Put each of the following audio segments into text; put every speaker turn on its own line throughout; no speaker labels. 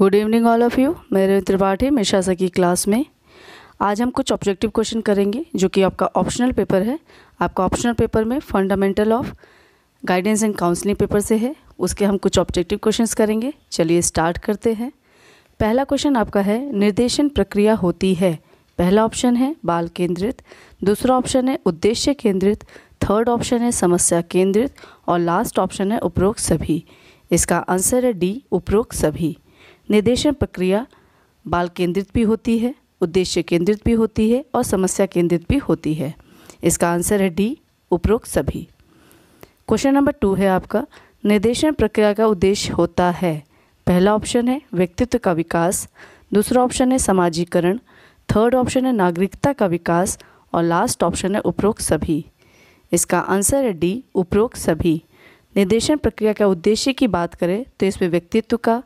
good evening all of you मेरे त्रिपाठी मिशासा सकी class में आज हम कुछ ऑब्जेक्टिव क्वेश्चन करेंगे जो कि आपका ऑप्शनल पेपर है आपका ऑप्शनल पेपर में fundamental of guidance and counselling paper से है उसके हम कुछ ऑब्जेक्टिव क्वेश्चंस करेंगे चलिए स्टार्ट करते हैं पहला क्वेश्चन आपका है निर्देशन प्रक्रिया होती है पहला ऑप्शन है बाल केंद्रित दूसरा ऑप्शन है उद्देश्य केंद्रित थर्ड ऑप्शन है समस्या केंद्रित और लास्ट ऑप्शन है उपरोक्त सभी इसका आंसर है डी उपरोक्त सभी निर्देशन प्रक्रिया बाल केंद्रित भी होती है उद्देश्य केंद्रित भी होती है और समस्या केंद्रित भी होती है इसका आंसर है डी उपरोक्त सभी क्वेश्चन नंबर टू है आपका निर्देशन प्रक्रिया का उद्देश्य होता है पहला ऑप्शन है व्यक्तित्व का विकास दूसरा ऑप्शन है समाजीकरण थर्ड ऑप्शन है नागरिकता का विकास और लास्ट ऑप्शन है उपरोक्त सभी इसका आंसर है डी उपरोक्त सभी निर्देशन प्रक्रिया का उद्देश्य की बात करें तो इसमें व्यक्तित्व का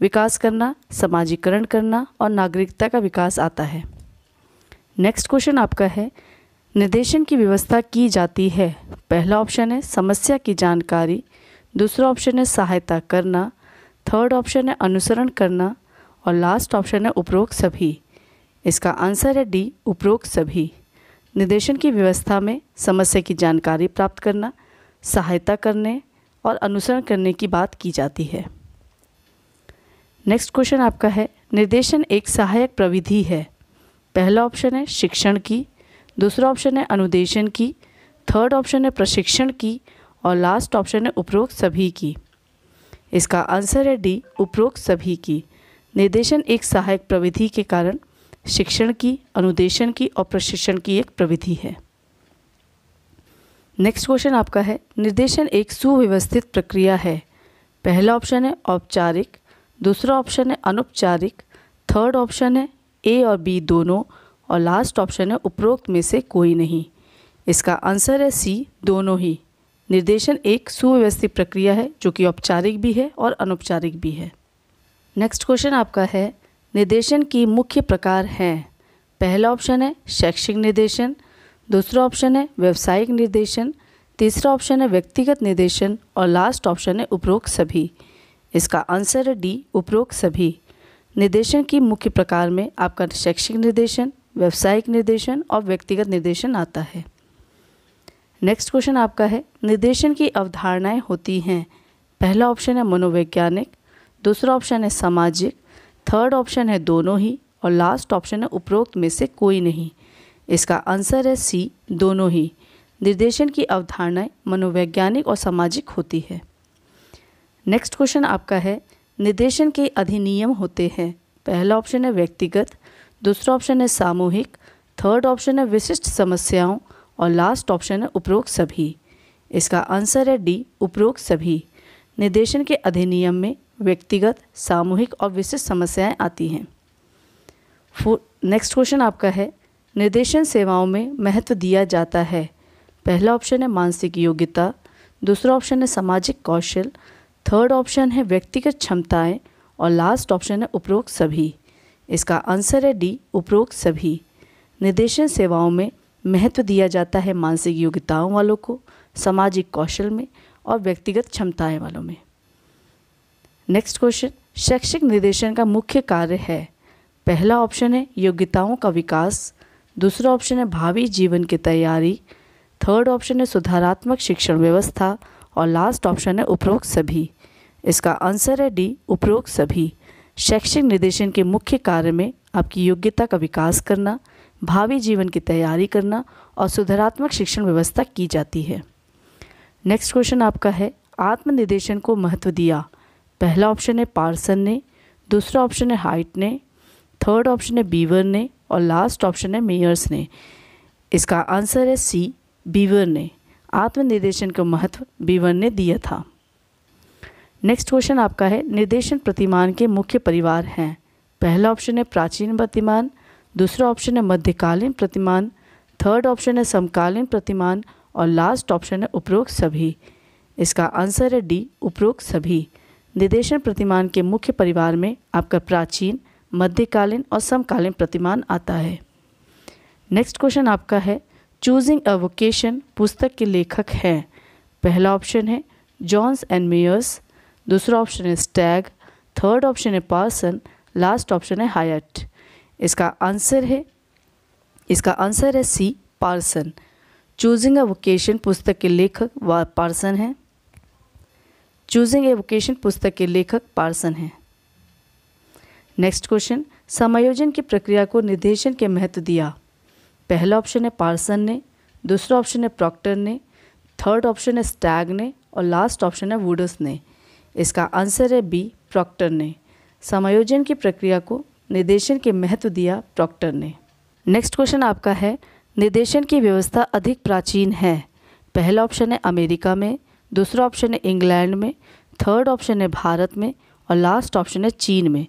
विकास करना समाजीकरण करना और नागरिकता का विकास आता है नेक्स्ट क्वेश्चन आपका है निर्देशन की व्यवस्था की जाती है पहला ऑप्शन है समस्या की जानकारी दूसरा ऑप्शन है सहायता करना थर्ड ऑप्शन है अनुसरण करना और लास्ट ऑप्शन है उपरोक्त सभी इसका आंसर है डी उपरोक्त सभी निर्देशन की व्यवस्था में समस्या की जानकारी प्राप्त करना सहायता करने और अनुसरण करने की बात की जाती है नेक्स्ट क्वेश्चन आपका है निर्देशन एक सहायक प्रविधि है पहला ऑप्शन है शिक्षण की दूसरा ऑप्शन है अनुदेशन की थर्ड ऑप्शन है प्रशिक्षण की और लास्ट ऑप्शन है उपरोक्त सभी की इसका आंसर है डी उपरोक्त सभी की निर्देशन एक सहायक प्रविधि के कारण शिक्षण की अनुदेशन की और प्रशिक्षण की एक प्रविधि है नेक्स्ट क्वेश्चन आपका है निर्देशन एक सुव्यवस्थित प्रक्रिया है पहला ऑप्शन है औपचारिक दूसरा ऑप्शन है अनौपचारिक थर्ड ऑप्शन है ए और बी दोनों और लास्ट ऑप्शन है उपरोक्त में से कोई नहीं इसका आंसर है सी दोनों ही निर्देशन एक सुव्यवस्थित प्रक्रिया है जो कि औपचारिक भी है और अनौपचारिक भी है नेक्स्ट क्वेश्चन आपका है निर्देशन की मुख्य प्रकार हैं पहला ऑप्शन है शैक्षिक निर्देशन दूसरा ऑप्शन है व्यावसायिक निर्देशन तीसरा ऑप्शन है व्यक्तिगत निर्देशन और लास्ट ऑप्शन है उपरोक्त सभी इसका आंसर है डी उपरोक्त सभी निर्देशन की मुख्य प्रकार में आपका शैक्षिक निर्देशन व्यावसायिक निर्देशन और व्यक्तिगत निर्देशन आता है नेक्स्ट क्वेश्चन आपका है निर्देशन की अवधारणाएं होती हैं पहला ऑप्शन है मनोवैज्ञानिक दूसरा ऑप्शन है सामाजिक थर्ड ऑप्शन है दोनों ही और लास्ट ऑप्शन है उपरोक्त में से कोई नहीं इसका आंसर है सी दोनों ही निर्देशन की अवधारणाएं मनोवैज्ञानिक और सामाजिक होती है नेक्स्ट क्वेश्चन आपका है निर्देशन के अधिनियम होते हैं पहला ऑप्शन है व्यक्तिगत दूसरा ऑप्शन है सामूहिक थर्ड ऑप्शन है विशिष्ट समस्याओं और लास्ट ऑप्शन है उपरोक्त सभी इसका आंसर है डी उपरोक्त सभी निर्देशन के अधिनियम में व्यक्तिगत सामूहिक और विशिष्ट समस्याएं आती हैं नेक्स्ट क्वेश्चन आपका है निर्देशन सेवाओं में महत्व दिया जाता है पहला ऑप्शन है मानसिक योग्यता दूसरा ऑप्शन है सामाजिक कौशल थर्ड ऑप्शन है व्यक्तिगत क्षमताएं और लास्ट ऑप्शन है उपरोक्त सभी इसका आंसर है डी उपरोक्त सभी निर्देशन सेवाओं में महत्व दिया जाता है मानसिक योग्यताओं वालों को सामाजिक कौशल में और व्यक्तिगत क्षमताएं वालों में नेक्स्ट क्वेश्चन शैक्षिक निर्देशन का मुख्य कार्य है पहला ऑप्शन है योग्यताओं का विकास दूसरा ऑप्शन है भावी जीवन की तैयारी थर्ड ऑप्शन है सुधारात्मक शिक्षण व्यवस्था और लास्ट ऑप्शन है उपरोक्त सभी इसका आंसर है डी उपरोक्त सभी शैक्षिक निर्देशन के मुख्य कार्य में आपकी योग्यता का विकास करना भावी जीवन की तैयारी करना और सुधारात्मक शिक्षण व्यवस्था की जाती है नेक्स्ट क्वेश्चन आपका है आत्मनिर्देशन को महत्व दिया पहला ऑप्शन है पार्सन ने दूसरा ऑप्शन है हाइट ने थर्ड ऑप्शन है बीवर ने और लास्ट ऑप्शन है मेयर्स ने इसका आंसर है सी बीवर ने आत्मनिर्देशन का महत्व बीवर ने दिया था नेक्स्ट क्वेश्चन आपका है निर्देशन प्रतिमान के मुख्य परिवार हैं पहला ऑप्शन है प्राचीन प्रतिमान दूसरा ऑप्शन है मध्यकालीन प्रतिमान थर्ड ऑप्शन है समकालीन प्रतिमान और लास्ट ऑप्शन है उपरोक्त सभी इसका आंसर है डी उपरोक्त सभी निर्देशन प्रतिमान के मुख्य परिवार में आपका प्राचीन मध्यकालीन और समकालीन प्रतिमान आता है नेक्स्ट क्वेश्चन आपका है चूजिंग अ वोकेशन पुस्तक के लेखक हैं पहला ऑप्शन है जॉन्स एंड मेयर्स दूसरा ऑप्शन है स्टैग थर्ड ऑप्शन है पार्सन लास्ट ऑप्शन है हायट इसका आंसर है इसका आंसर है C Parson choosing a vocation पुस्तक के लेखक व पार्सन है चूजिंग ए वोकेशन पुस्तक के लेखक पार्सन है नेक्स्ट क्वेश्चन समायोजन की प्रक्रिया को निर्देशन के महत्व दिया पहला ऑप्शन है पार्सन ने दूसरा ऑप्शन है प्रॉक्टर ने थर्ड ऑप्शन है स्टैग ने और लास्ट ऑप्शन है वुडस ने इसका आंसर है बी प्रॉक्टर ने समायोजन की प्रक्रिया को निर्देशन के महत्व दिया प्रॉक्टर ने नेक्स्ट क्वेश्चन आपका है निर्देशन की व्यवस्था अधिक प्राचीन है पहला ऑप्शन है अमेरिका में दूसरा ऑप्शन है इंग्लैंड में थर्ड ऑप्शन है भारत में और लास्ट ऑप्शन है चीन में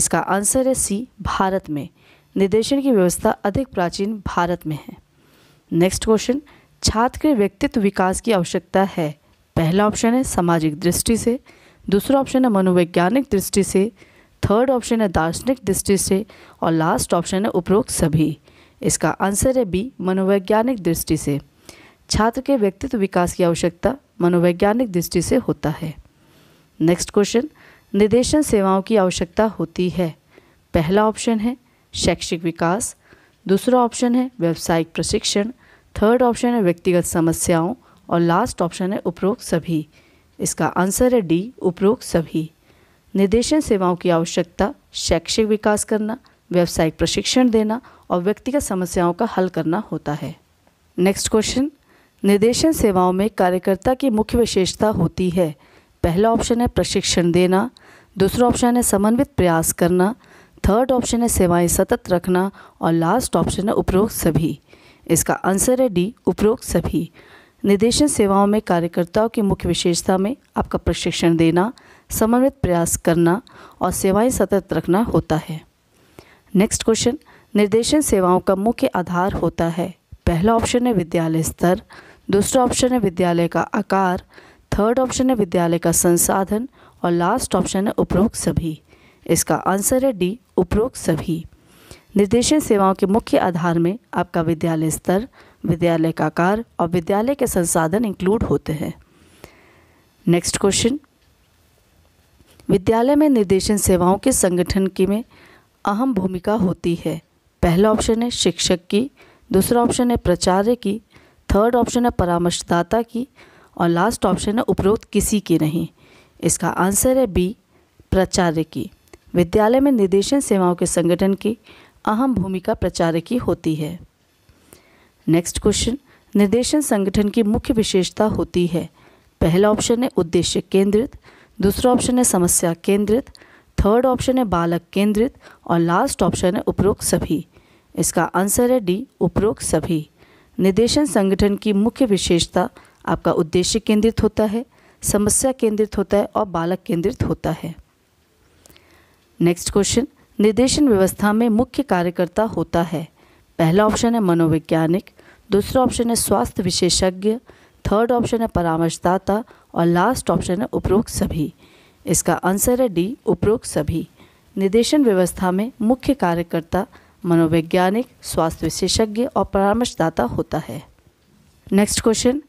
इसका आंसर है सी भारत में निर्देशन की व्यवस्था अधिक प्राचीन भारत में है नेक्स्ट क्वेश्चन छात्र के व्यक्तित्व विकास की आवश्यकता है पहला ऑप्शन है सामाजिक दृष्टि से दूसरा ऑप्शन है मनोवैज्ञानिक दृष्टि से थर्ड ऑप्शन है दार्शनिक दृष्टि से और लास्ट ऑप्शन है उपरोक्त सभी इसका आंसर है बी मनोवैज्ञानिक दृष्टि से छात्र के व्यक्तित्व विकास की आवश्यकता मनोवैज्ञानिक दृष्टि से होता है नेक्स्ट क्वेश्चन निर्देशन सेवाओं की आवश्यकता होती है पहला ऑप्शन है शैक्षिक विकास दूसरा ऑप्शन है व्यावसायिक प्रशिक्षण थर्ड ऑप्शन है व्यक्तिगत समस्याओं और लास्ट ऑप्शन है उपरोक्त सभी इसका आंसर है डी उपरोक्त सभी निर्देशन सेवाओं की आवश्यकता शैक्षिक विकास करना व्यावसायिक प्रशिक्षण देना और व्यक्तिगत समस्याओं का हल करना होता है नेक्स्ट क्वेश्चन निर्देशन सेवाओं में कार्यकर्ता की मुख्य विशेषता होती है पहला ऑप्शन है प्रशिक्षण देना दूसरा ऑप्शन है समन्वित प्रयास करना थर्ड ऑप्शन है सेवाएं सतत रखना और लास्ट ऑप्शन है उपरोक्त सभी इसका आंसर है डी उपरोक्त सभी निर्देशन सेवाओं में कार्यकर्ताओं की मुख्य विशेषता में आपका प्रशिक्षण देना समन्वित प्रयास करना और सेवाएं सतत रखना होता है नेक्स्ट क्वेश्चन निर्देशन सेवाओं का मुख्य आधार होता है पहला ऑप्शन है विद्यालय स्तर दूसरा ऑप्शन है विद्यालय का आकार थर्ड ऑप्शन है विद्यालय का संसाधन और लास्ट ऑप्शन है उपरोक्त सभी इसका आंसर है डी उपरोक्त सभी निर्देशन सेवाओं के मुख्य आधार में आपका विद्यालय स्तर विद्यालय का आकार और विद्यालय के संसाधन इंक्लूड होते हैं नेक्स्ट क्वेश्चन विद्यालय में निर्देशन सेवाओं के संगठन की में अहम भूमिका होती है पहला ऑप्शन है शिक्षक की दूसरा ऑप्शन है प्राचार्य की थर्ड ऑप्शन है परामर्शदाता की और लास्ट ऑप्शन है उपरोक्त किसी की नहीं इसका आंसर है बी प्राचार्य की विद्यालय में निर्देशन सेवाओं के संगठन की अहम भूमिका प्राचार्य की होती है नेक्स्ट क्वेश्चन निर्देशन संगठन की मुख्य विशेषता होती है पहला ऑप्शन है उद्देश्य केंद्रित दूसरा ऑप्शन है समस्या केंद्रित थर्ड ऑप्शन है बालक केंद्रित और लास्ट ऑप्शन है उपरोक्त सभी इसका आंसर है डी उपरोक्त सभी निर्देशन संगठन की मुख्य विशेषता आपका उद्देश्य केंद्रित होता है समस्या केंद्रित होता है और बालक केंद्रित होता है नेक्स्ट क्वेश्चन निर्देशन व्यवस्था में मुख्य कार्यकर्ता होता है पहला ऑप्शन है मनोवैज्ञानिक दूसरा ऑप्शन है स्वास्थ्य विशेषज्ञ थर्ड ऑप्शन है परामर्शदाता और लास्ट ऑप्शन है उपरोक्त सभी इसका आंसर है डी उपरोक्त सभी निर्देशन व्यवस्था में मुख्य कार्यकर्ता मनोवैज्ञानिक स्वास्थ्य विशेषज्ञ और परामर्शदाता होता है नेक्स्ट क्वेश्चन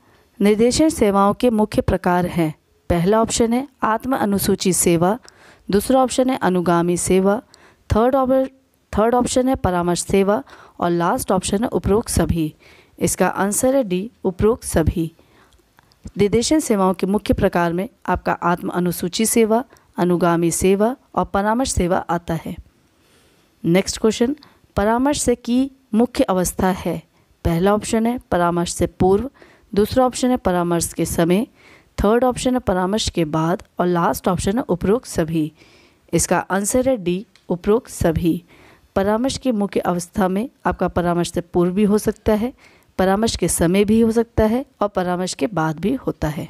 निर्देशन सेवाओं के मुख्य प्रकार हैं पहला ऑप्शन है आत्म अनुसूची सेवा दूसरा ऑप्शन है अनुगामी सेवा थर्ड थर्ड ऑप्शन है परामर्श सेवा और लास्ट ऑप्शन है उपरोक्त सभी इसका आंसर है डी उपरोक्त सभी निर्देशन सेवाओं के मुख्य प्रकार में आपका आत्म अनुसूची सेवा अनुगामी सेवा और परामर्श सेवा आता है नेक्स्ट क्वेश्चन परामर्श से की मुख्य अवस्था है पहला ऑप्शन है परामर्श से पूर्व दूसरा ऑप्शन है परामर्श के समय थर्ड ऑप्शन है परामर्श के बाद और लास्ट ऑप्शन है उपरोक्त सभी इसका आंसर है डी उपरोक्त सभी परामर्श की मुख्य अवस्था में आपका परामर्श से पूर्व भी हो सकता है परामर्श के समय भी हो सकता है और परामर्श के बाद भी होता है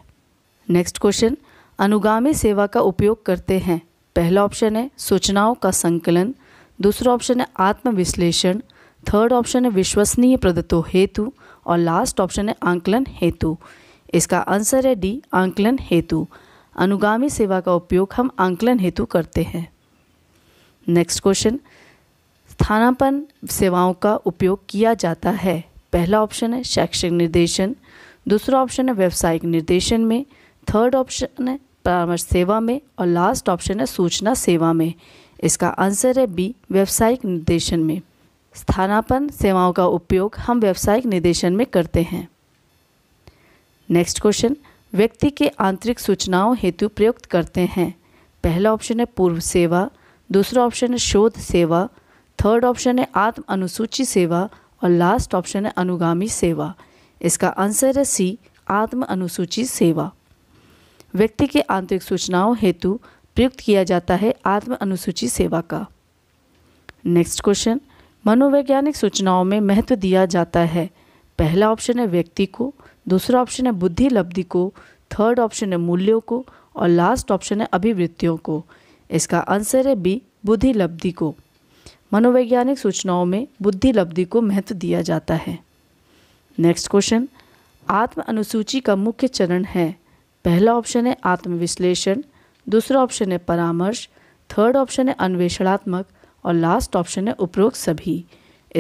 नेक्स्ट क्वेश्चन अनुगामी सेवा का उपयोग करते हैं पहला ऑप्शन है सूचनाओं का संकलन दूसरा ऑप्शन है आत्मविश्लेषण थर्ड ऑप्शन है विश्वसनीय प्रदत्तो हेतु और लास्ट ऑप्शन है आंकलन हेतु इसका आंसर है डी आंकलन हेतु अनुगामी सेवा का उपयोग हम आंकलन हेतु करते हैं नेक्स्ट क्वेश्चन स्थानापन सेवाओं का उपयोग किया जाता है पहला ऑप्शन है शैक्षिक निर्देशन दूसरा ऑप्शन है व्यावसायिक निर्देशन में थर्ड ऑप्शन है परामर्श सेवा में और लास्ट ऑप्शन है सूचना सेवा में इसका आंसर है बी व्यावसायिक निर्देशन में स्थानापन सेवाओं का उपयोग हम व्यावसायिक निर्देशन में करते हैं नेक्स्ट क्वेश्चन व्यक्ति के आंतरिक सूचनाओं हेतु प्रयुक्त करते हैं पहला ऑप्शन है पूर्व सेवा दूसरा ऑप्शन है शोध सेवा थर्ड ऑप्शन है आत्म अनुसूची सेवा और लास्ट ऑप्शन है अनुगामी सेवा इसका आंसर है सी आत्म अनुसूची सेवा व्यक्ति के आंतरिक सूचनाओं हेतु प्रयुक्त किया जाता है आत्म अनुसूची सेवा का नेक्स्ट क्वेश्चन मनोवैज्ञानिक सूचनाओं में महत्व दिया जाता है पहला ऑप्शन है व्यक्ति को दूसरा ऑप्शन है बुद्धि लब्धि को थर्ड ऑप्शन है मूल्यों को और लास्ट ऑप्शन है अभिवृत्तियों को इसका आंसर है बी बुद्धि लब्धि को मनोवैज्ञानिक सूचनाओं में बुद्धि लब्धि को महत्व दिया जाता है नेक्स्ट क्वेश्चन आत्म अनुसूची का मुख्य चरण है पहला ऑप्शन है आत्मविश्लेषण दूसरा ऑप्शन है परामर्श थर्ड ऑप्शन है अन्वेषणात्मक और लास्ट ऑप्शन है उपरोक्त सभी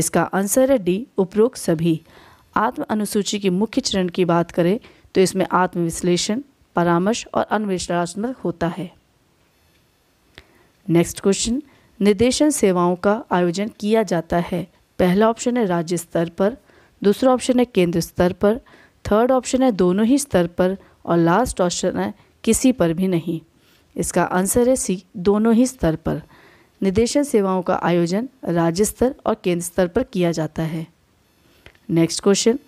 इसका आंसर है डी उपरोक्त सभी आत्म अनुसूची के मुख्य चरण की बात करें तो इसमें आत्मविश्लेषण परामर्श और अन्वेषणात्मक होता है नेक्स्ट क्वेश्चन निर्देशन सेवाओं का आयोजन किया जाता है पहला ऑप्शन है राज्य स्तर पर दूसरा ऑप्शन है केंद्र स्तर पर थर्ड ऑप्शन है दोनों ही स्तर पर और लास्ट ऑप्शन है किसी पर भी नहीं इसका आंसर है सी दोनों ही स्तर पर निर्देशन सेवाओं का आयोजन राज्य स्तर और केंद्र स्तर पर किया जाता है नेक्स्ट क्वेश्चन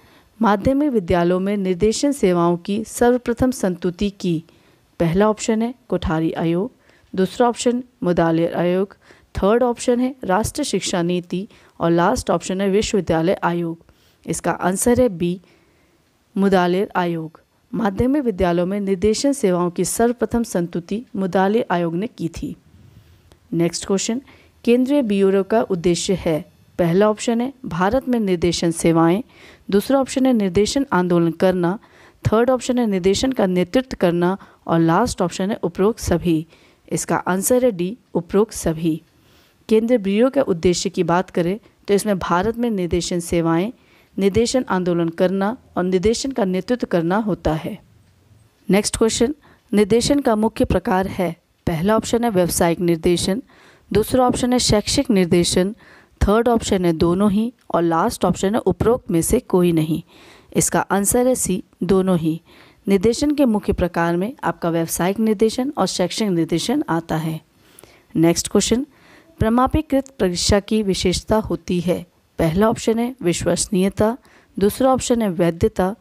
माध्यमिक विद्यालयों में निर्देशन सेवाओं की सर्वप्रथम संतुति की पहला ऑप्शन है कोठारी आयोग दूसरा ऑप्शन मुदालय आयोग थर्ड ऑप्शन है राष्ट्रीय शिक्षा नीति और लास्ट ऑप्शन है विश्वविद्यालय आयोग इसका आंसर है बी मुदालिर आयोग माध्यमिक विद्यालयों में निर्देशन सेवाओं की सर्वप्रथम संतुति मुदालिर आयोग ने की थी नेक्स्ट क्वेश्चन केंद्रीय ब्यूरो का उद्देश्य है पहला ऑप्शन है भारत में निर्देशन सेवाएं दूसरा ऑप्शन है निर्देशन आंदोलन करना थर्ड ऑप्शन है निर्देशन का नेतृत्व करना और लास्ट ऑप्शन है उपरोक्त सभी इसका आंसर है डी उपरोक्त सभी केंद्रीय ब्यूरो के उद्देश्य की बात करें तो इसमें भारत में निर्देशन सेवाएं, निर्देशन आंदोलन करना और निर्देशन का नेतृत्व करना होता है नेक्स्ट क्वेश्चन निर्देशन का मुख्य प्रकार है पहला ऑप्शन है व्यावसायिक निर्देशन दूसरा ऑप्शन है शैक्षिक निर्देशन थर्ड ऑप्शन है दोनों ही और लास्ट ऑप्शन है उपरोक्त में से कोई नहीं इसका आंसर है सी दोनों ही निर्देशन के मुख्य प्रकार में आपका व्यावसायिक निर्देशन और शैक्षिक निर्देशन आता है नेक्स्ट क्वेश्चन प्रमापीकृत परीक्षा की विशेषता होती है पहला ऑप्शन है विश्वसनीयता दूसरा ऑप्शन है वैधता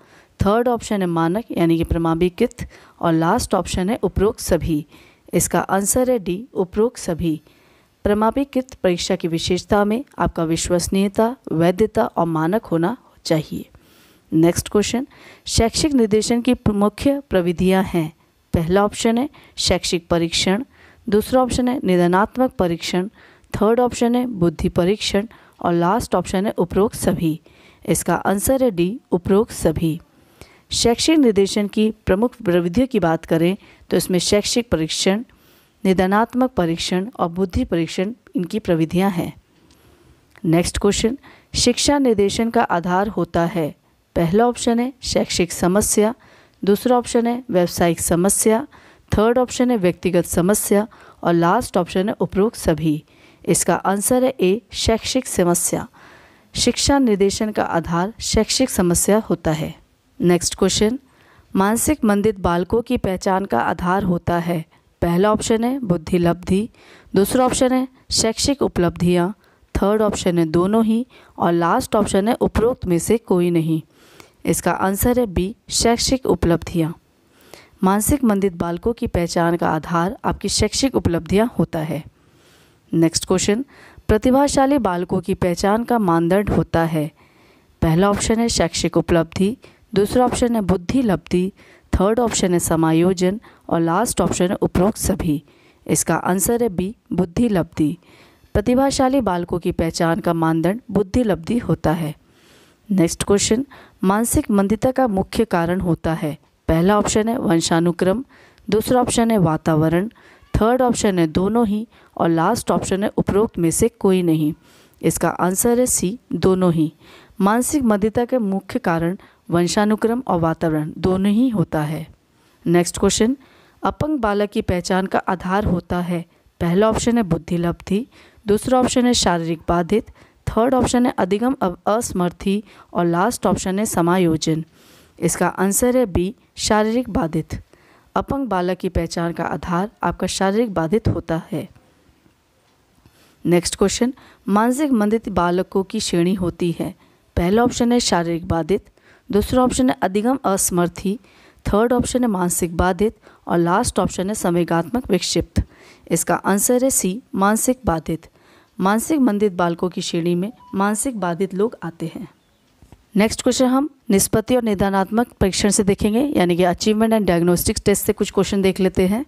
थर्ड ऑप्शन है मानक यानी कि प्रमापीकृत और लास्ट ऑप्शन है उपरोक्त सभी इसका आंसर है डी उपरोक्त सभी प्रमापीकृत परीक्षा की विशेषता में आपका विश्वसनीयता वैधता और मानक होना चाहिए नेक्स्ट क्वेश्चन शैक्षिक निर्देशन की मुख्य प्रविधियाँ हैं पहला ऑप्शन है शैक्षिक परीक्षण दूसरा ऑप्शन है निधनात्मक परीक्षण थर्ड ऑप्शन है बुद्धि परीक्षण और लास्ट ऑप्शन है उपरोक्त सभी इसका आंसर है डी उपरोक्त सभी शैक्षिक निर्देशन की प्रमुख प्रविधियों की बात करें तो इसमें शैक्षिक परीक्षण निधनात्मक परीक्षण और बुद्धि परीक्षण इनकी प्रविधियाँ हैं नेक्स्ट क्वेश्चन शिक्षा निर्देशन का आधार होता है पहला ऑप्शन है शैक्षिक समस्या दूसरा ऑप्शन है व्यावसायिक समस्या थर्ड ऑप्शन है व्यक्तिगत समस्या और लास्ट ऑप्शन है उपरोक्त सभी इसका आंसर है ए शैक्षिक समस्या शिक्षा निर्देशन का आधार शैक्षिक समस्या होता है नेक्स्ट क्वेश्चन मानसिक मंदित बालकों की पहचान का आधार होता है पहला ऑप्शन है बुद्धि लब्धि दूसरा ऑप्शन है शैक्षिक उपलब्धियाँ थर्ड ऑप्शन है दोनों ही और लास्ट ऑप्शन है उपरोक्त में से कोई नहीं इसका आंसर है बी शैक्षिक उपलब्धियाँ मानसिक मंदित बालकों की पहचान का आधार आपकी शैक्षिक उपलब्धियां होता है नेक्स्ट क्वेश्चन प्रतिभाशाली बालकों की पहचान का मानदंड होता है पहला ऑप्शन है शैक्षिक उपलब्धि दूसरा ऑप्शन है बुद्धि लब्धि थर्ड ऑप्शन है समायोजन और लास्ट ऑप्शन है उपरोक्त सभी इसका आंसर है बी बुद्धि लब्धि प्रतिभाशाली बालकों की पहचान का मानदंड बुद्धि लब्धि होता है नेक्स्ट क्वेश्चन मानसिक मंदिता का मुख्य कारण होता है पहला ऑप्शन है वंशानुक्रम दूसरा ऑप्शन है वातावरण थर्ड ऑप्शन है दोनों ही और लास्ट ऑप्शन है उपरोक्त में से कोई नहीं इसका आंसर है सी दोनों ही मानसिक मध्यता के मुख्य कारण वंशानुक्रम और वातावरण दोनों ही होता है नेक्स्ट क्वेश्चन अपंग बालक की पहचान का आधार होता है पहला ऑप्शन है बुद्धिलब्धि दूसरा ऑप्शन है शारीरिक बाधित थर्ड ऑप्शन है अधिगम असमर्थी और लास्ट ऑप्शन है समायोजन इसका आंसर है बी शारीरिक बाधित अपंग बालक की पहचान का आधार आपका शारीरिक बाधित होता है नेक्स्ट क्वेश्चन मानसिक मंदित बालकों की श्रेणी होती है पहला ऑप्शन है शारीरिक बाधित दूसरा ऑप्शन है अधिगम असमर्थी थर्ड ऑप्शन है मानसिक बाधित और लास्ट ऑप्शन है संवेगात्मक विक्षिप्त इसका आंसर है सी मानसिक बाधित मानसिक मंदित बालकों की श्रेणी में मानसिक बाधित लोग आते हैं नेक्स्ट क्वेश्चन हम निष्पत्ति और निदानात्मक परीक्षण से देखेंगे यानी कि अचीवमेंट एंड डायग्नोस्टिक्स टेस्ट से कुछ क्वेश्चन देख लेते हैं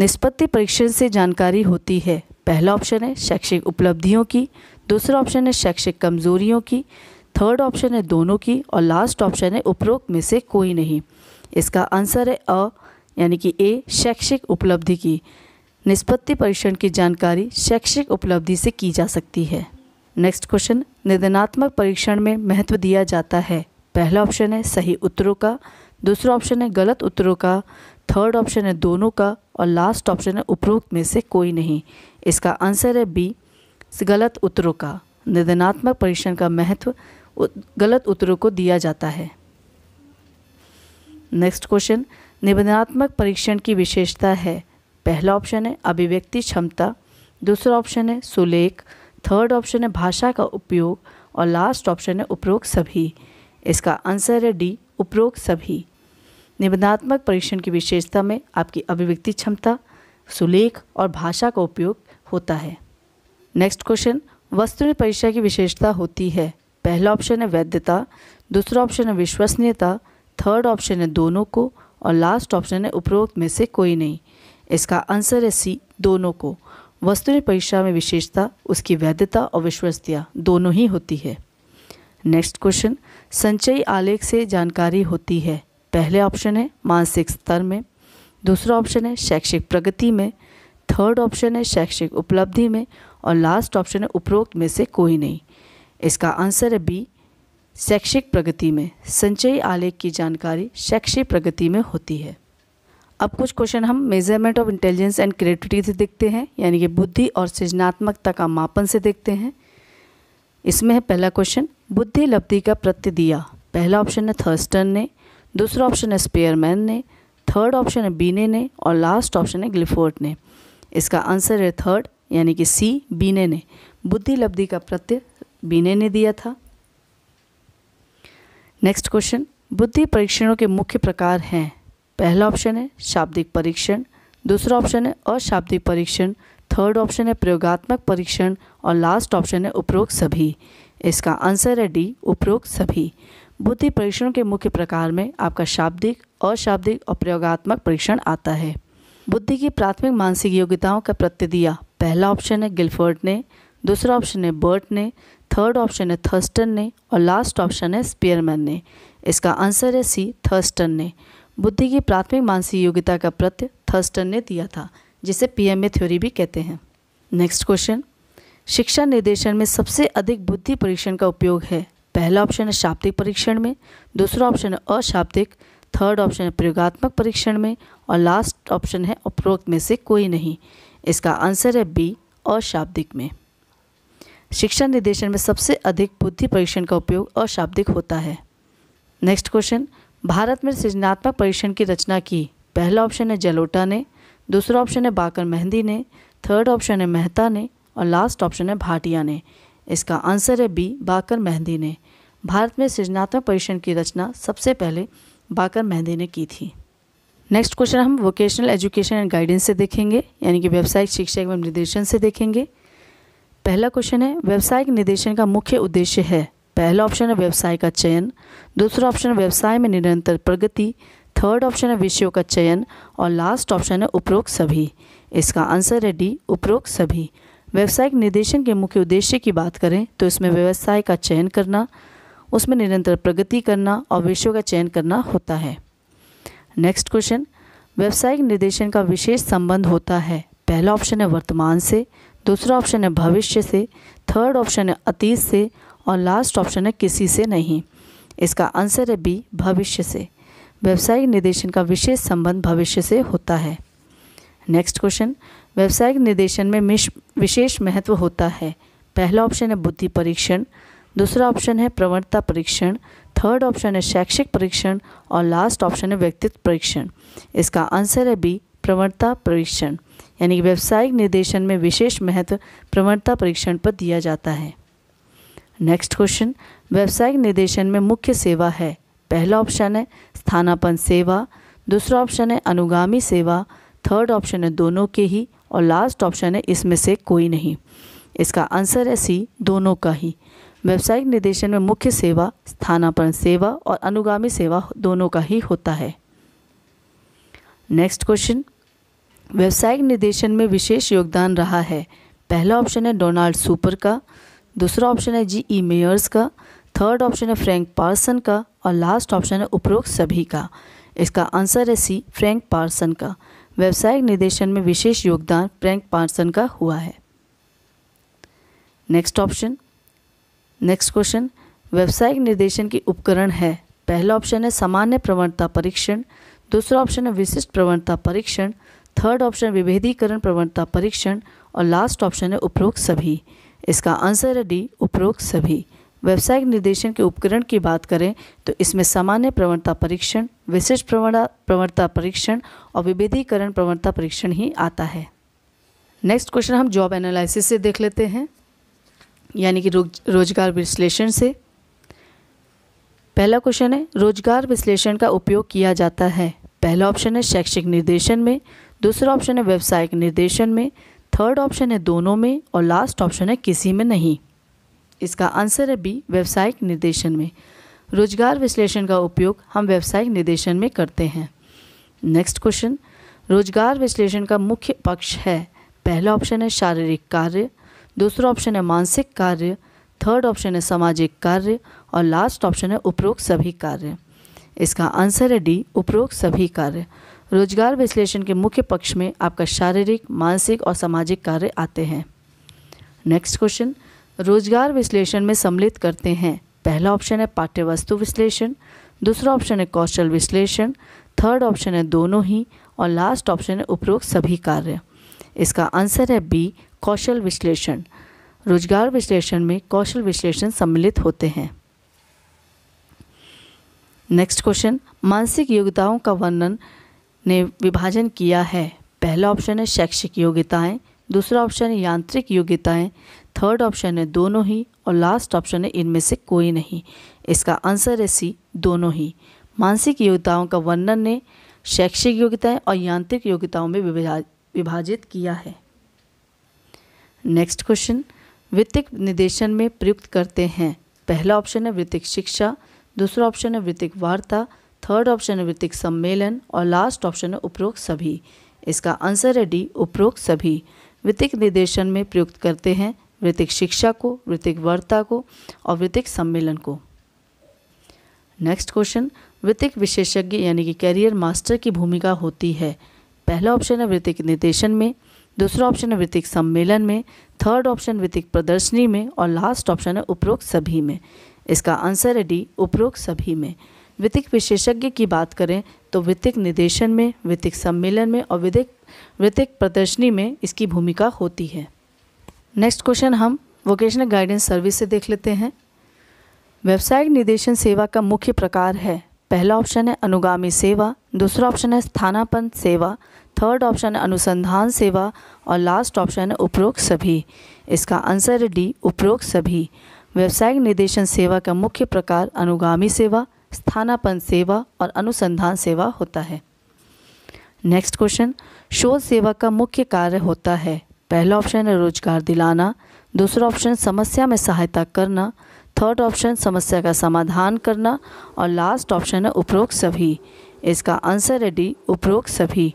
निष्पत्ति परीक्षण से जानकारी होती है पहला ऑप्शन है शैक्षिक उपलब्धियों की दूसरा ऑप्शन है शैक्षिक कमजोरियों की थर्ड ऑप्शन है दोनों की और लास्ट ऑप्शन है उपरोक्त में से कोई नहीं इसका आंसर है अ यानी कि ए शैक्षिक उपलब्धि की निष्पत्ति परीक्षण की जानकारी शैक्षिक उपलब्धि से की जा सकती है नेक्स्ट क्वेश्चन निधनात्मक परीक्षण में महत्व दिया जाता है पहला ऑप्शन है सही उत्तरों का दूसरा ऑप्शन है गलत उत्तरों का थर्ड ऑप्शन है दोनों का और लास्ट ऑप्शन है उपरोक्त में से कोई नहीं इसका आंसर है बी गलत उत्तरों का निधनात्मक परीक्षण का महत्व गलत उत्तरों को दिया जाता है नेक्स्ट क्वेश्चन निबंधात्मक परीक्षण की विशेषता है पहला ऑप्शन है अभिव्यक्ति क्षमता दूसरा ऑप्शन है सुलेख थर्ड ऑप्शन है भाषा का उपयोग और लास्ट ऑप्शन है उपरोक्त सभी इसका आंसर है डी उपरोक्त सभी निबंधात्मक परीक्षण की विशेषता में आपकी अभिव्यक्ति क्षमता सुलेख और भाषा का उपयोग होता है नेक्स्ट क्वेश्चन वस्तुनिष्ठ परीक्षा की विशेषता होती है पहला ऑप्शन है वैधता दूसरा ऑप्शन है विश्वसनीयता थर्ड ऑप्शन है दोनों को और लास्ट ऑप्शन है उपरोक्त में से कोई नहीं इसका आंसर है सी दोनों को वस्तु परीक्षा में विशेषता उसकी वैधता और विश्वसनीयता दोनों ही होती है नेक्स्ट क्वेश्चन संचयी आलेख से जानकारी होती है पहले ऑप्शन है मानसिक स्तर में दूसरा ऑप्शन है शैक्षिक प्रगति में थर्ड ऑप्शन है शैक्षिक उपलब्धि में और लास्ट ऑप्शन है उपरोक्त में से कोई नहीं इसका आंसर है बी शैक्षिक प्रगति में संचयी आलेख की जानकारी शैक्षिक प्रगति में होती है अब कुछ क्वेश्चन हम measurement of intelligence and creativity से देखते हैं यानी कि बुद्धि और सृजनात्मकता का मापन से देखते हैं इसमें है पहला क्वेश्चन बुद्धि लब्धि का प्रत्य दिया पहला ऑप्शन है थर्स्टन ने दूसरा ऑप्शन है स्पेयरमैन ने थर्ड ऑप्शन है बीने ने और लास्ट ऑप्शन है ग्लिफोर्ट ने इसका आंसर है थर्ड यानी कि सी बीने ने बुद्धि लब्धि का प्रत्यय बीने ने दिया था नेक्स्ट क्वेश्चन बुद्धि परीक्षणों के मुख्य प्रकार हैं पहला ऑप्शन है शाब्दिक परीक्षण दूसरा ऑप्शन है अशाब्दिक परीक्षण थर्ड ऑप्शन है प्रयोगात्मक परीक्षण और लास्ट ऑप्शन है उपरोक्त सभी इसका आंसर है डी उपरोक्त सभी बुद्धि परीक्षण के मुख्य प्रकार में आपका शाब्दिक अशाब्दिक और प्रयोगात्मक परीक्षण आता है बुद्धि की प्राथमिक मानसिक योग्यताओं का प्रत्यय पहला ऑप्शन है गिल्फर्ड ने दूसरा ऑप्शन है बर्ट ने थर्ड ऑप्शन है थर्स्टन ने और लास्ट ऑप्शन है स्पियरमैन ने इसका आंसर है सी थर्स्टन ने बुद्धि की प्राथमिक मानसिक योग्यता का प्रत्यय थर्स्टन ने दिया था जिसे पीएमए थ्योरी भी कहते हैं नेक्स्ट क्वेश्चन शिक्षा निर्देशन में सबसे अधिक बुद्धि परीक्षण का उपयोग है पहला ऑप्शन है शाब्दिक परीक्षण में दूसरा ऑप्शन है अशाब्दिक थर्ड ऑप्शन है प्रयोगात्मक परीक्षण में और लास्ट ऑप्शन है उपरोक्त में से कोई नहीं इसका आंसर है बी अशाब्दिक में शिक्षा निर्देशन में सबसे अधिक बुद्धि परीक्षण का उपयोग अशाब्दिक होता है नेक्स्ट क्वेश्चन भारत में सृजनात्मक परीक्षण की रचना की पहला ऑप्शन है जलोटा ने दूसरा ऑप्शन है बाकर मेहंदी ने थर्ड ऑप्शन है मेहता ने और लास्ट ऑप्शन है भाटिया ने इसका आंसर है बी बाकर मेहंदी ने भारत में सृजनात्मक परीक्षण की रचना सबसे पहले बाकर मेहंदी ने की थी नेक्स्ट क्वेश्चन हम वोकेशनल एजुकेशन एंड गाइडेंस से देखेंगे यानी कि व्यावसायिक शिक्षा एवं निर्देशन से देखेंगे पहला क्वेश्चन है व्यावसायिक निर्देशन का मुख्य उद्देश्य है पहला ऑप्शन है व्यवसाय का चयन दूसरा ऑप्शन है व्यवसाय में निरंतर प्रगति थर्ड ऑप्शन है विषयों का चयन और लास्ट ऑप्शन है उपरोक्त सभी इसका आंसर है डी उपरोक्त सभी व्यावसायिक निर्देशन के मुख्य उद्देश्य की बात करें तो इसमें व्यवसाय का चयन करना उसमें निरंतर प्रगति करना और विषयों का चयन करना होता है नेक्स्ट क्वेश्चन व्यावसायिक निर्देशन का विशेष संबंध होता है पहला ऑप्शन है वर्तमान से दूसरा ऑप्शन है भविष्य से थर्ड ऑप्शन है अतीत से और लास्ट ऑप्शन है किसी से नहीं इसका आंसर है बी भविष्य से व्यावसायिक निर्देशन का विशेष संबंध भविष्य से होता है नेक्स्ट क्वेश्चन व्यावसायिक निर्देशन में विशेष महत्व होता है पहला ऑप्शन है बुद्धि परीक्षण दूसरा ऑप्शन है प्रवणता परीक्षण थर्ड ऑप्शन है शैक्षिक परीक्षण और लास्ट ऑप्शन है व्यक्तित्व परीक्षण इसका आंसर है बी प्रवणता परीक्षण यानी कि व्यावसायिक निर्देशन में विशेष महत्व प्रवणता परीक्षण पर दिया जाता है नेक्स्ट क्वेश्चन व्यावसायिक निर्देशन में मुख्य सेवा है पहला ऑप्शन है स्थानापन सेवा दूसरा ऑप्शन है अनुगामी सेवा थर्ड ऑप्शन है दोनों के ही और लास्ट ऑप्शन है इसमें से कोई नहीं इसका आंसर है सी दोनों का ही व्यावसायिक निर्देशन में मुख्य सेवा स्थानापन सेवा और अनुगामी सेवा दोनों का ही होता है नेक्स्ट क्वेश्चन व्यावसायिक निर्देशन में विशेष योगदान रहा है पहला ऑप्शन है डोनाल्ड सुपर का दूसरा ऑप्शन है जी ई मेयर्स का थर्ड ऑप्शन है फ्रैंक पार्सन का और लास्ट ऑप्शन है उपरोक्त सभी का इसका आंसर है सी फ्रैंक पार्सन का व्यावसायिक निर्देशन में विशेष योगदान फ्रैंक पार्सन का हुआ है नेक्स्ट ऑप्शन नेक्स्ट क्वेश्चन व्यावसायिक निर्देशन के उपकरण है पहला ऑप्शन है सामान्य प्रवणता परीक्षण दूसरा ऑप्शन है विशिष्ट प्रवणता परीक्षण थर्ड ऑप्शन विभेदीकरण प्रवणता परीक्षण और लास्ट ऑप्शन है उपरोक्त सभी इसका आंसर है डी उपरोक्त सभी व्यावसायिक निर्देशन के उपकरण की बात करें तो इसमें सामान्य प्रवणता परीक्षण विशिष्ट प्रवणता प्रवणता परीक्षण और विभेदीकरण प्रवणता परीक्षण ही आता है नेक्स्ट क्वेश्चन हम जॉब एनालिसिस से देख लेते हैं यानी कि रोज, रोजगार विश्लेषण से पहला क्वेश्चन है रोजगार विश्लेषण का उपयोग किया जाता है पहला ऑप्शन है शैक्षिक निर्देशन में दूसरा ऑप्शन है व्यावसायिक निर्देशन में थर्ड ऑप्शन है दोनों में और लास्ट ऑप्शन है किसी में नहीं इसका आंसर है बी व्यावसायिक निर्देशन में रोजगार विश्लेषण का उपयोग हम व्यावसायिक निर्देशन में करते हैं नेक्स्ट क्वेश्चन रोजगार विश्लेषण का मुख्य पक्ष है पहला ऑप्शन है शारीरिक कार्य दूसरा ऑप्शन है मानसिक कार्य थर्ड ऑप्शन है सामाजिक कार्य और लास्ट ऑप्शन है उपरोक्त सभी कार्य इसका आंसर है डी उपरोक्त सभी कार्य रोजगार विश्लेषण के मुख्य पक्ष में आपका शारीरिक मानसिक और सामाजिक कार्य आते हैं नेक्स्ट क्वेश्चन रोजगार विश्लेषण में सम्मिलित करते हैं पहला ऑप्शन है पाठ्य वस्तु विश्लेषण दूसरा ऑप्शन है कौशल विश्लेषण थर्ड ऑप्शन है दोनों ही और लास्ट ऑप्शन है उपरोक्त सभी कार्य इसका आंसर है बी कौशल विश्लेषण रोजगार विश्लेषण में कौशल विश्लेषण सम्मिलित होते हैं नेक्स्ट क्वेश्चन मानसिक योग्यताओं का वर्णन ने विभाजन किया है पहला ऑप्शन है शैक्षिक योग्यताएं दूसरा ऑप्शन है यांत्रिक योग्यताएं थर्ड ऑप्शन है दोनों ही और लास्ट ऑप्शन है इनमें से कोई नहीं इसका आंसर है सी दोनों ही मानसिक योग्यताओं का वर्णन ने शैक्षिक योग्यताएं और यांत्रिक योग्यताओं में विभाजित किया है नेक्स्ट क्वेश्चन वृत्तिक निर्देशन में प्रयुक्त करते हैं पहला ऑप्शन है वृत्तिक शिक्षा दूसरा ऑप्शन है वृत्तिक वार्ता थर्ड ऑप्शन है वृत्तिक सम्मेलन और लास्ट ऑप्शन है उपरोक्त सभी इसका आंसर है डी उपरोक्त सभी वृत्तिक निर्देशन में प्रयुक्त करते हैं वृत्तिक शिक्षा को वृत्तिक वार्ता को और वृत्तिक सम्मेलन को नेक्स्ट क्वेश्चन वृत्तिक विशेषज्ञ यानी कि कैरियर मास्टर की भूमिका होती है पहला ऑप्शन है वृत्तिक निर्देशन में दूसरा ऑप्शन है वृत्तिक सम्मेलन में थर्ड ऑप्शन वृत्तिक प्रदर्शनी में और लास्ट ऑप्शन है उपरोक्त सभी में इसका आंसर है डी उपरोक्त सभी में वित्तिक विशेषज्ञ की बात करें तो वित्तिक निदेशन में वित्तिक सम्मेलन में और विधिक वित्तिक प्रदर्शनी में इसकी भूमिका होती है नेक्स्ट क्वेश्चन हम वोकेशनल गाइडेंस सर्विस से देख लेते हैं व्यावसायिक निदेशन सेवा का मुख्य प्रकार है पहला ऑप्शन है अनुगामी सेवा दूसरा ऑप्शन है स्थानापन सेवा थर्ड ऑप्शन है अनुसंधान सेवा और लास्ट ऑप्शन है उपरोक्त सभी इसका आंसर डी उपरोक्त सभी व्यावसायिक निदेशन सेवा का मुख्य प्रकार अनुगामी सेवा स्थानापन सेवा और अनुसंधान सेवा होता है नेक्स्ट क्वेश्चन शोध सेवा का मुख्य कार्य होता है पहला ऑप्शन है रोजगार दिलाना दूसरा ऑप्शन समस्या में सहायता करना थर्ड ऑप्शन समस्या का समाधान करना और लास्ट ऑप्शन है उपरोक्त सभी इसका आंसर है डी उपरोक्त सभी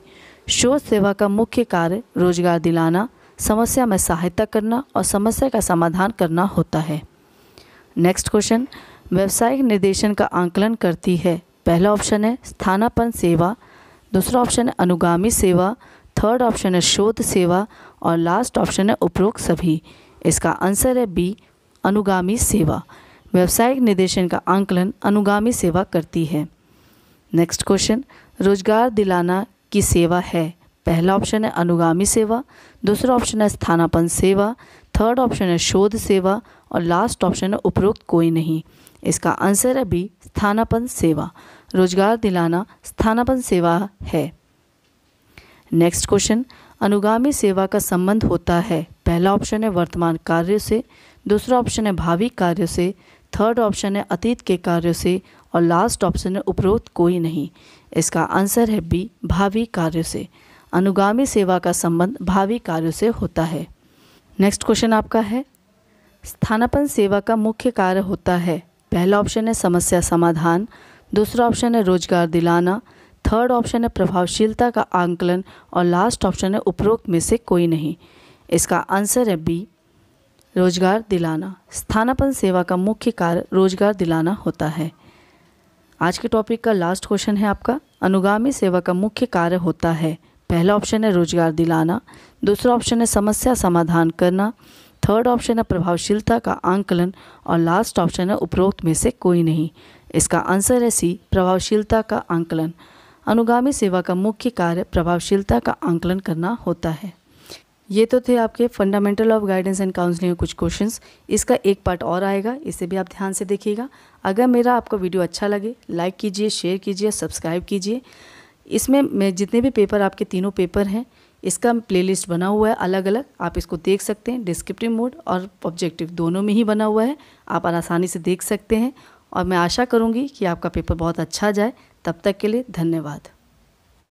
शोध सेवा का मुख्य कार्य रोजगार दिलाना समस्या में सहायता करना और समस्या का समाधान करना होता है नेक्स्ट क्वेश्चन व्यावसायिक निर्देशन का आंकलन करती है पहला ऑप्शन है स्थानापन सेवा दूसरा ऑप्शन है अनुगामी सेवा थर्ड ऑप्शन है शोध सेवा और लास्ट ऑप्शन है उपरोक्त सभी इसका आंसर है बी अनुगामी सेवा व्यावसायिक निर्देशन का आंकलन अनुगामी सेवा करती है नेक्स्ट क्वेश्चन रोजगार दिलाना की सेवा है पहला ऑप्शन है अनुगामी सेवा दूसरा ऑप्शन है स्थानापन सेवा थर्ड ऑप्शन है शोध सेवा और लास्ट ऑप्शन है उपरोक्त कोई नहीं इसका आंसर है बी स्थानापन सेवा रोजगार दिलाना स्थानापन सेवा है नेक्स्ट क्वेश्चन अनुगामी सेवा का संबंध होता है पहला ऑप्शन है वर्तमान कार्य से दूसरा ऑप्शन है भावी कार्य से थर्ड ऑप्शन है अतीत के कार्यों से और लास्ट ऑप्शन है उपरोक्त कोई नहीं इसका आंसर है बी भावी कार्यों से अनुगामी सेवा का संबंध भावी कार्यों से होता है नेक्स्ट क्वेश्चन आपका है स्थानापन सेवा का मुख्य कार्य होता है पहला ऑप्शन है समस्या समाधान दूसरा ऑप्शन है रोजगार दिलाना थर्ड ऑप्शन है प्रभावशीलता का आंकलन और लास्ट ऑप्शन है उपरोक्त में से कोई नहीं इसका आंसर है बी रोजगार दिलाना स्थानापन सेवा का मुख्य कार्य रोजगार दिलाना होता है आज के टॉपिक का लास्ट क्वेश्चन है आपका अनुगामी सेवा का मुख्य कार्य होता है पहला ऑप्शन है रोजगार दिलाना दूसरा ऑप्शन है समस्या समाधान करना थर्ड ऑप्शन है प्रभावशीलता का आंकलन और लास्ट ऑप्शन है उपरोक्त में से कोई नहीं इसका आंसर है सी प्रभावशीलता का आंकलन अनुगामी सेवा का मुख्य कार्य प्रभावशीलता का आंकलन करना होता है ये तो थे आपके fundamental of guidance and counselling कुछ क्वेश्चंस इसका एक पार्ट और आएगा इसे भी आप ध्यान से देखिएगा अगर मेरा आपको वीडियो अच्छा लगे लाइक कीजिए शेयर कीजिए सब्सक्राइब कीजिए इसमें मैं जितने भी पेपर आपके तीनों पेपर हैं इसका प्लेलिस्ट बना हुआ है अलग अलग आप इसको देख सकते हैं डिस्क्रिप्टिव मोड और ऑब्जेक्टिव दोनों में ही बना हुआ है आप आसानी से देख सकते हैं और मैं आशा करूँगी कि आपका पेपर बहुत अच्छा जाए तब तक के लिए धन्यवाद